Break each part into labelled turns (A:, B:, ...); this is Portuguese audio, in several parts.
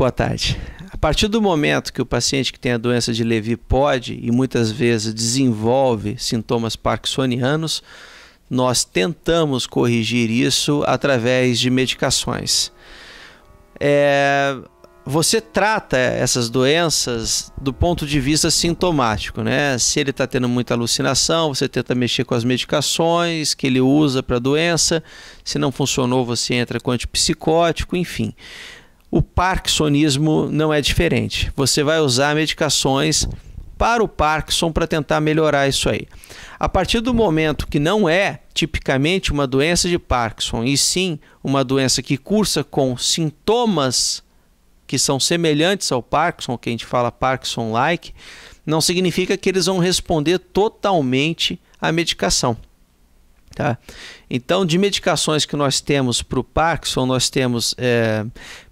A: boa tarde. A partir do momento que o paciente que tem a doença de Levy pode e muitas vezes desenvolve sintomas parkinsonianos, nós tentamos corrigir isso através de medicações. É, você trata essas doenças do ponto de vista sintomático, né? Se ele está tendo muita alucinação, você tenta mexer com as medicações que ele usa para a doença. Se não funcionou, você entra com antipsicótico, enfim. O parkinsonismo não é diferente. Você vai usar medicações para o Parkinson para tentar melhorar isso aí. A partir do momento que não é tipicamente uma doença de Parkinson, e sim uma doença que cursa com sintomas que são semelhantes ao Parkinson, que a gente fala Parkinson-like, não significa que eles vão responder totalmente à medicação. Tá? Então, de medicações que nós temos para o Parkinson, nós temos é,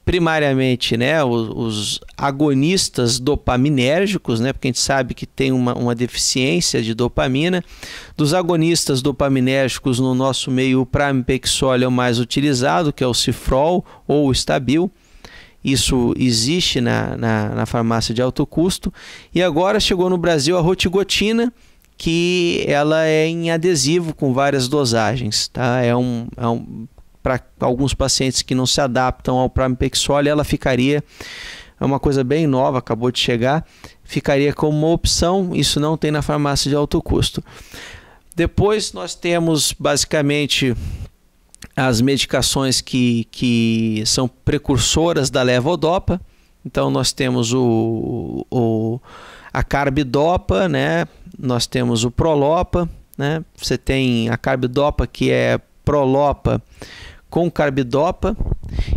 A: primariamente né, os, os, agonistas dopaminérgicos, né, porque a gente sabe que tem uma, uma, deficiência de dopamina. Dos agonistas dopaminérgicos no nosso meio, o pramipexol é o mais utilizado, que é o Cifrol ou o Stabil. Isso existe na, na, na farmácia de alto custo. E agora chegou no Brasil a rotigotina, que ela é em adesivo com várias dosagens. Tá? É um, é um para alguns pacientes que não se adaptam ao pramipexol, ela ficaria é uma coisa bem nova, acabou de chegar, ficaria como uma opção, isso não tem na farmácia de alto custo. Depois nós temos basicamente as medicações que, que são precursoras da levodopa. Então nós temos o, o a carbidopa, né? Nós temos o prolopa, né? Você tem a carbidopa que é Prolopa com carbidopa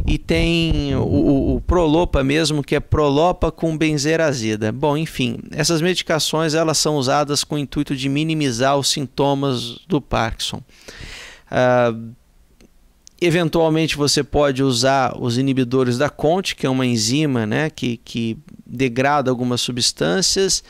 A: e tem o, o, Prolopa mesmo, que é Prolopa com benzerazida. Bom, enfim, essas medicações elas são usadas com o intuito de minimizar os sintomas do Parkinson. Uh, eventualmente você pode usar os inibidores da CONT, que é uma enzima né, que, que degrada algumas substâncias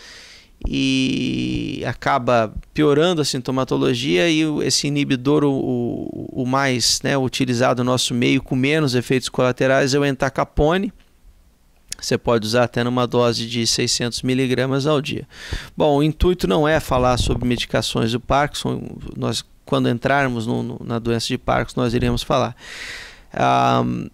A: e acaba piorando a sintomatologia e esse inibidor, o, o mais né, utilizado no nosso meio, com menos efeitos colaterais, é o entacapone. Você pode usar até numa dose de 600 miligramas ao dia. Bom, o intuito não é falar sobre medicações do Parkinson. Nós, quando entrarmos no, no, na doença de Parkinson, nós iremos falar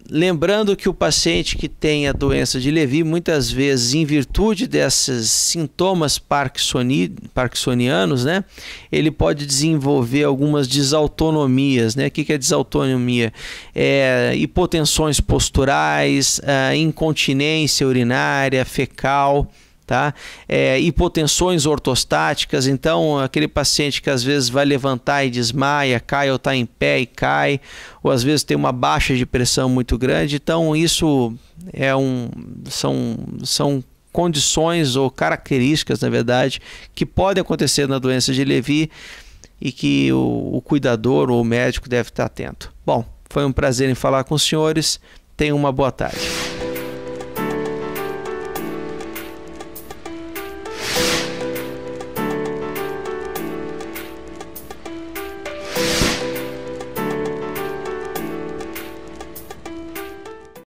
A: lembrando que o paciente que tem a doença de Levy, muitas vezes, em virtude desses sintomas parkinsoni, parkinsonianos, né, ele pode desenvolver algumas desautonomias. Né? O que é desautonomia? É, hipotensões posturais, é, incontinência urinária, fecal tá? É, hipotensões ortostáticas, então aquele paciente que às vezes vai levantar e desmaia, cai ou está em pé e cai, ou às vezes tem uma baixa de pressão muito grande, então isso é um, são, são condições ou características, na verdade, que podem acontecer na doença de Levy e que o, o cuidador ou o médico deve estar atento. Bom, foi um prazer em falar com os senhores. Tenham uma boa tarde.